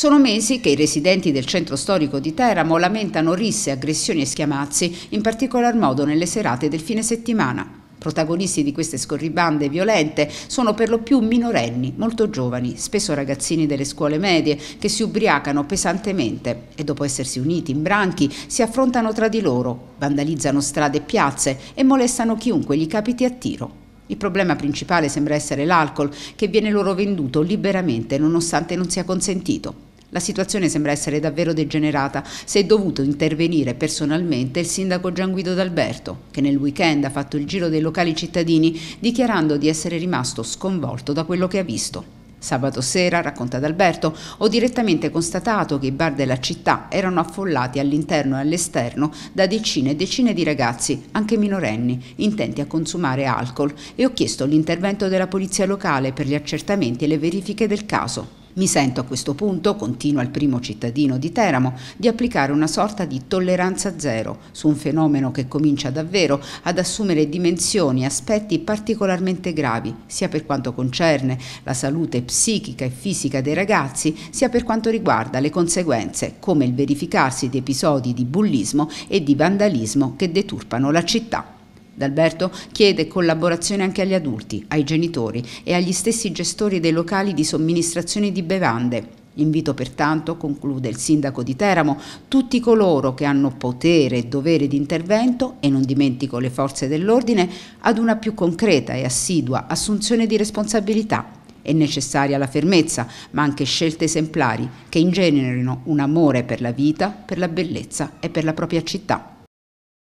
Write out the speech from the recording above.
Sono mesi che i residenti del centro storico di Teramo lamentano risse, aggressioni e schiamazzi, in particolar modo nelle serate del fine settimana. Protagonisti di queste scorribande violente sono per lo più minorenni, molto giovani, spesso ragazzini delle scuole medie, che si ubriacano pesantemente e dopo essersi uniti in branchi si affrontano tra di loro, vandalizzano strade e piazze e molestano chiunque gli capiti a tiro. Il problema principale sembra essere l'alcol, che viene loro venduto liberamente nonostante non sia consentito. La situazione sembra essere davvero degenerata se è dovuto intervenire personalmente il sindaco Gian Guido D'Alberto, che nel weekend ha fatto il giro dei locali cittadini dichiarando di essere rimasto sconvolto da quello che ha visto. Sabato sera, racconta D'Alberto, ho direttamente constatato che i bar della città erano affollati all'interno e all'esterno da decine e decine di ragazzi, anche minorenni, intenti a consumare alcol e ho chiesto l'intervento della polizia locale per gli accertamenti e le verifiche del caso. Mi sento a questo punto, continua il primo cittadino di Teramo, di applicare una sorta di tolleranza zero su un fenomeno che comincia davvero ad assumere dimensioni e aspetti particolarmente gravi, sia per quanto concerne la salute psichica e fisica dei ragazzi, sia per quanto riguarda le conseguenze, come il verificarsi di episodi di bullismo e di vandalismo che deturpano la città. D'Alberto chiede collaborazione anche agli adulti, ai genitori e agli stessi gestori dei locali di somministrazione di bevande. Invito pertanto, conclude il sindaco di Teramo, tutti coloro che hanno potere e dovere di intervento, e non dimentico le forze dell'ordine, ad una più concreta e assidua assunzione di responsabilità. È necessaria la fermezza, ma anche scelte esemplari che ingenerino un amore per la vita, per la bellezza e per la propria città.